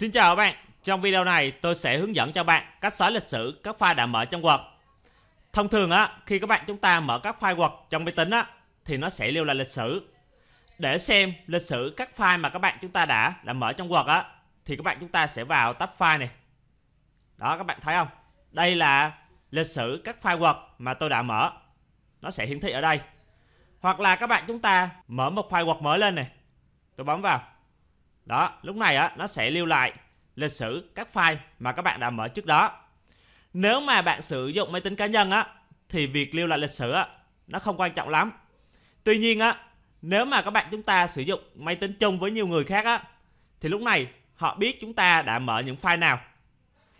Xin chào các bạn, trong video này tôi sẽ hướng dẫn cho bạn cách xóa lịch sử các file đã mở trong Word. Thông thường á, khi các bạn chúng ta mở các file Word trong máy tính á, thì nó sẽ lưu lại lịch sử. Để xem lịch sử các file mà các bạn chúng ta đã đã mở trong Word á, thì các bạn chúng ta sẽ vào tab file này. Đó các bạn thấy không? Đây là lịch sử các file Word mà tôi đã mở. Nó sẽ hiển thị ở đây. Hoặc là các bạn chúng ta mở một file Word mới lên này. Tôi bấm vào đó, lúc này á nó sẽ lưu lại lịch sử các file mà các bạn đã mở trước đó. Nếu mà bạn sử dụng máy tính cá nhân á thì việc lưu lại lịch sử á nó không quan trọng lắm. Tuy nhiên á nếu mà các bạn chúng ta sử dụng máy tính chung với nhiều người khác á thì lúc này họ biết chúng ta đã mở những file nào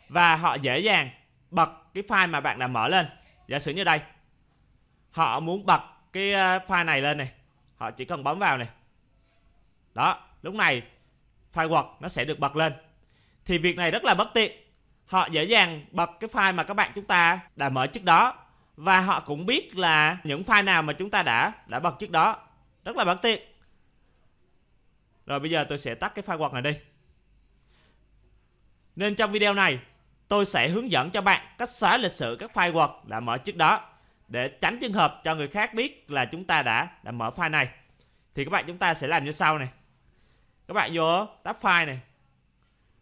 và họ dễ dàng bật cái file mà bạn đã mở lên. Giả sử như đây. Họ muốn bật cái ờ, file này lên này. Họ chỉ cần bấm vào này. Đó, lúc này file Word nó sẽ được bật lên. Thì việc này rất là bất tiện. Họ dễ dàng bật cái file mà các bạn chúng ta đã mở trước đó và họ cũng biết là những file nào mà chúng ta đã đã bật trước đó. Rất là bất tiện. Rồi bây giờ tôi sẽ tắt cái file Word này đi. Nên trong video này, tôi sẽ hướng dẫn cho bạn cách xóa lịch sử các file Word đã mở trước đó để tránh trường hợp cho người khác biết là chúng ta đã đã mở file này. Thì các bạn chúng ta sẽ làm như sau này các bạn vô tab file này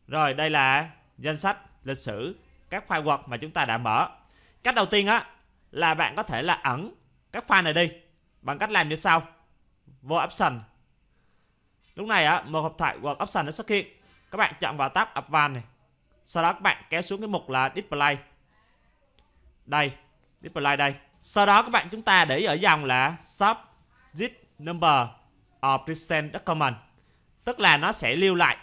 rồi đây là danh sách lịch sử các file Word mà chúng ta đã mở cách đầu tiên á là bạn có thể là ẩn các file này đi bằng cách làm như sau vô option lúc này á một hộp thoại Word option nó xuất hiện các bạn chọn vào tab advanced này sau đó các bạn kéo xuống cái mục là display đây display đây sau đó các bạn chúng ta để ở dòng là sub zip number of recent document tức là nó sẽ lưu lại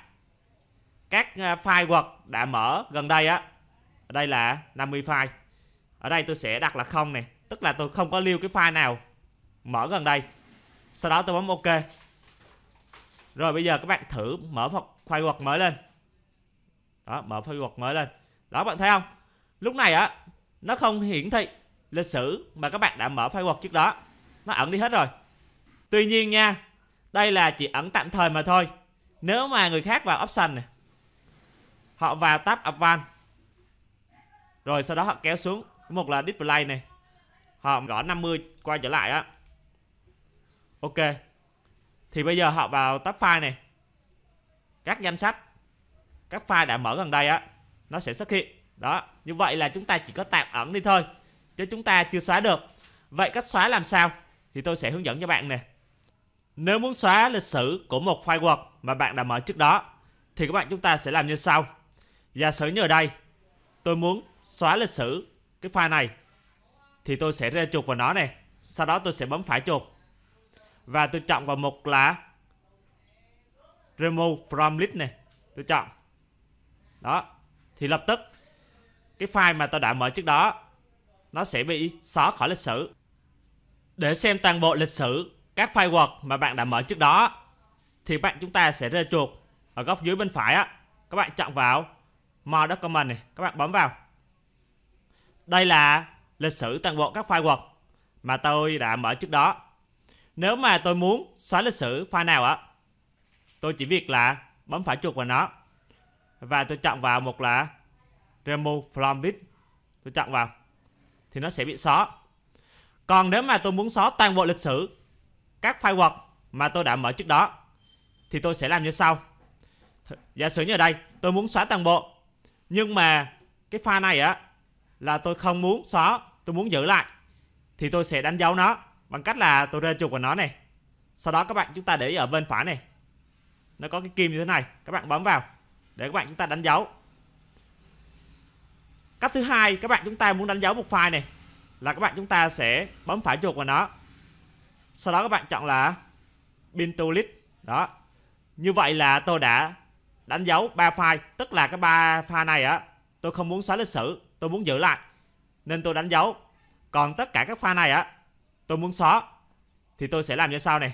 các ờ, file Word đã mở gần đây á ở đây là 50 file ở đây tôi sẽ đặt là không này tức là tôi không có lưu cái file nào mở gần đây sau đó tôi bấm ok rồi bây giờ các bạn thử mở file Word mới lên đó mở file Word mới lên đó bạn thấy không lúc này á nó không hiển thị lịch sử mà các bạn đã mở file Word trước đó nó ẩn đi hết rồi tuy nhiên nha đây là chỉ ẩn tạm thời mà thôi Nếu mà người khác vào option này Họ vào tab advanced Rồi sau đó họ kéo xuống Một là display này Họ gõ 50 qua trở lại á Ok Thì bây giờ họ vào tab file này Các danh sách Các file đã mở gần đây á Nó sẽ xuất hiện Đó Như vậy là chúng ta chỉ có tạm ẩn đi thôi Chứ chúng ta chưa xóa được Vậy cách xóa làm sao Thì tôi sẽ hướng dẫn cho bạn nè nếu muốn xóa lịch sử của một file Word mà bạn đã mở trước đó, thì các bạn chúng ta sẽ làm như sau. Giả sử như ở đây, tôi muốn xóa lịch sử cái file này, thì tôi sẽ ra chuột vào nó này. Sau đó tôi sẽ bấm phải chuột. Và tôi chọn vào mục là Remove from list này. Tôi chọn. Đó. Thì lập tức cái file mà tôi đã mở trước đó nó sẽ bị xóa khỏi lịch sử. Để xem toàn bộ lịch sử các file word mà bạn đã mở trước đó thì bạn chúng ta sẽ rơi chuột ở góc dưới bên phải á các bạn chọn vào more document này các bạn bấm vào đây là lịch sử toàn bộ các file word mà tôi đã mở trước đó nếu mà tôi muốn xóa lịch sử file nào á tôi chỉ việc là bấm phải chuột vào nó và tôi chọn vào một là remove from disk tôi chọn vào thì nó sẽ bị xóa còn nếu mà tôi muốn xóa toàn bộ lịch sử các file Word mà tôi đã mở trước đó thì tôi sẽ làm như sau. Giả sử như ở đây tôi muốn xóa toàn bộ nhưng mà cái file này á là tôi không muốn xóa, tôi muốn giữ lại thì tôi sẽ đánh dấu nó bằng cách là tôi ra chuột vào nó này. Sau đó các bạn chúng ta để ở bên phải này. Nó có cái kim như thế này, các bạn bấm vào để các bạn chúng ta đánh dấu. Cách thứ hai các bạn chúng ta muốn đánh dấu một file này là các bạn chúng ta sẽ bấm phải chuột vào nó sau đó các bạn chọn là Pintolit đó như vậy là tôi đã đánh dấu ba file tức là cái ba file này á tôi không muốn xóa lịch sử tôi muốn giữ lại nên tôi đánh dấu còn tất cả các file này á tôi muốn xóa thì tôi sẽ làm như sau này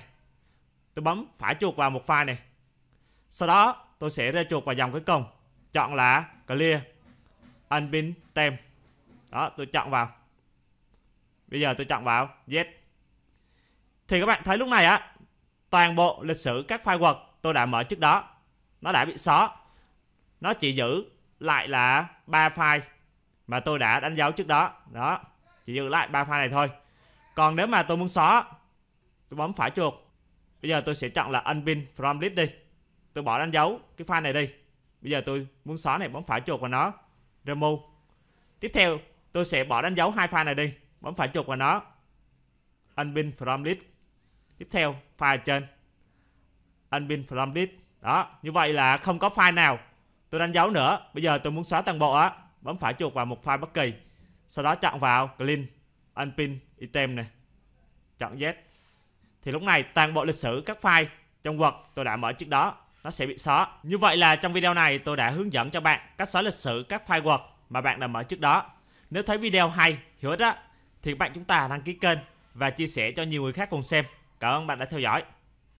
tôi bấm phải chuột vào một file này sau đó tôi sẽ ra chuột vào dòng cuối cùng chọn là clear unpin tem đó tôi chọn vào bây giờ tôi chọn vào yes thì các bạn thấy lúc này á toàn bộ lịch sử các file Word tôi đã mở trước đó nó đã bị xóa nó chỉ giữ lại là ba file mà tôi đã đánh dấu trước đó đó chỉ giữ lại ba file này thôi còn nếu mà tôi muốn xóa tôi bấm phải chuột bây giờ tôi sẽ chọn là unpin from list đi tôi bỏ đánh dấu cái file này đi bây giờ tôi muốn xóa này bấm phải chuột vào nó remove tiếp theo tôi sẽ bỏ đánh dấu hai file này đi bấm phải chuột vào nó unpin from list tiếp theo file trên unpin from disk đó như vậy là không có file nào tôi đánh dấu nữa bây giờ tôi muốn xóa toàn bộ á bấm phải chuột vào một file bất kỳ sau đó chọn vào clean unpin item này chọn z thì lúc này toàn bộ lịch sử các file trong Word tôi đã mở trước đó nó sẽ bị xóa như vậy là trong video này tôi đã hướng dẫn cho bạn cách xóa lịch sử các file Word mà bạn đã mở trước đó nếu thấy video hay hữu ích á thì bạn chúng ta đăng ký kênh và chia sẻ cho nhiều người khác cùng xem Cảm ơn bạn đã theo dõi.